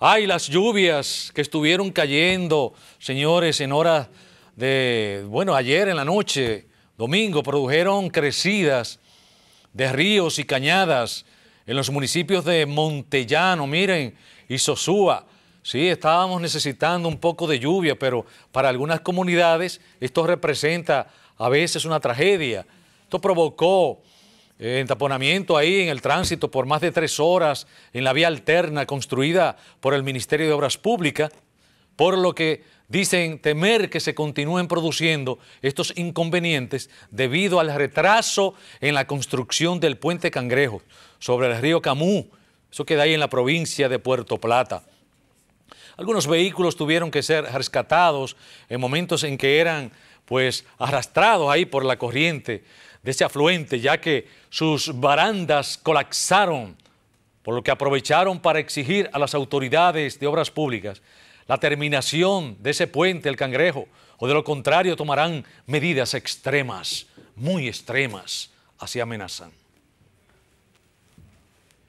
Ay, las lluvias que estuvieron cayendo, señores, en horas de, bueno, ayer en la noche, domingo, produjeron crecidas de ríos y cañadas en los municipios de Montellano, miren, y Sosúa. Sí, estábamos necesitando un poco de lluvia, pero para algunas comunidades esto representa a veces una tragedia. Esto provocó entaponamiento ahí en el tránsito por más de tres horas en la vía alterna construida por el Ministerio de Obras Públicas, por lo que dicen temer que se continúen produciendo estos inconvenientes debido al retraso en la construcción del puente Cangrejo sobre el río Camú. Eso queda ahí en la provincia de Puerto Plata. Algunos vehículos tuvieron que ser rescatados en momentos en que eran pues arrastrados ahí por la corriente de ese afluente, ya que sus barandas colapsaron, por lo que aprovecharon para exigir a las autoridades de obras públicas la terminación de ese puente, el cangrejo, o de lo contrario tomarán medidas extremas, muy extremas, así amenazan.